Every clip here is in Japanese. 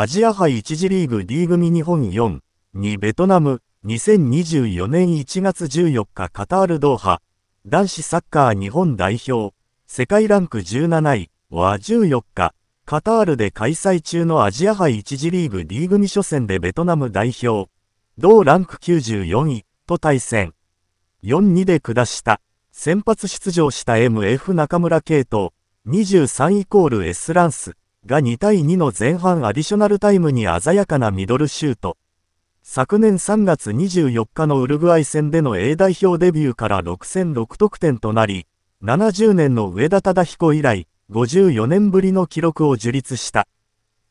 アジア杯1次リーグ D 組日本4、2ベトナム、2024年1月14日カタールドーハ、男子サッカー日本代表、世界ランク17位は14日、カタールで開催中のアジア杯1次リーグ D 組初戦でベトナム代表、同ランク94位と対戦、4-2で下した、先発出場した MF 中村圭斗、23イコール S ランス、が2対2の前半アディショナルタイムに鮮やかなミドルシュート。昨年3月24日のウルグアイ戦での A 代表デビューから6戦6得点となり、70年の上田忠彦以来、54年ぶりの記録を樹立した。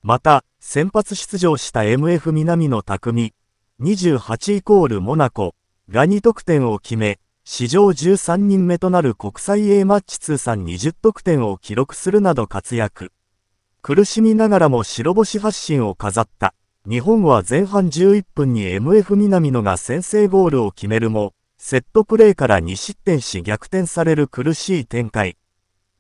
また、先発出場した MF 南の匠、28イコールモナコ、が2得点を決め、史上13人目となる国際 A マッチ通算20得点を記録するなど活躍。苦しみながらも白星発進を飾った。日本は前半11分に MF 南野が先制ゴールを決めるも、セットプレーから2失点し逆転される苦しい展開。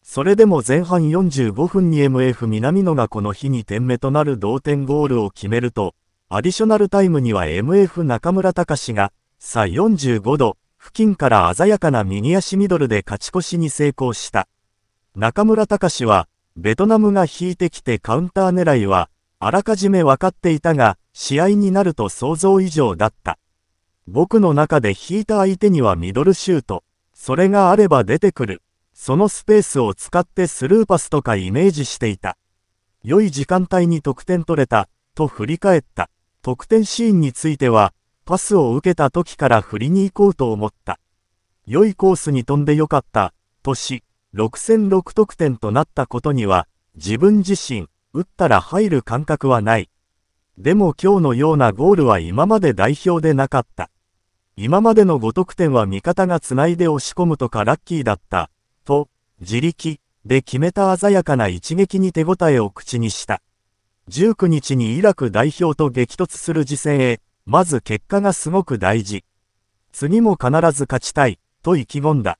それでも前半45分に MF 南野がこの日2点目となる同点ゴールを決めると、アディショナルタイムには MF 中村隆が、さ45度、付近から鮮やかな右足ミドルで勝ち越しに成功した。中村隆は、ベトナムが引いてきてカウンター狙いは、あらかじめ分かっていたが、試合になると想像以上だった。僕の中で引いた相手にはミドルシュート。それがあれば出てくる。そのスペースを使ってスルーパスとかイメージしていた。良い時間帯に得点取れた、と振り返った。得点シーンについては、パスを受けた時から振りに行こうと思った。良いコースに飛んでよかった、とし、6戦6得点となったことには、自分自身、打ったら入る感覚はない。でも今日のようなゴールは今まで代表でなかった。今までの5得点は味方が繋いで押し込むとかラッキーだった、と、自力で決めた鮮やかな一撃に手応えを口にした。19日にイラク代表と激突する次戦へ、まず結果がすごく大事。次も必ず勝ちたい、と意気込んだ。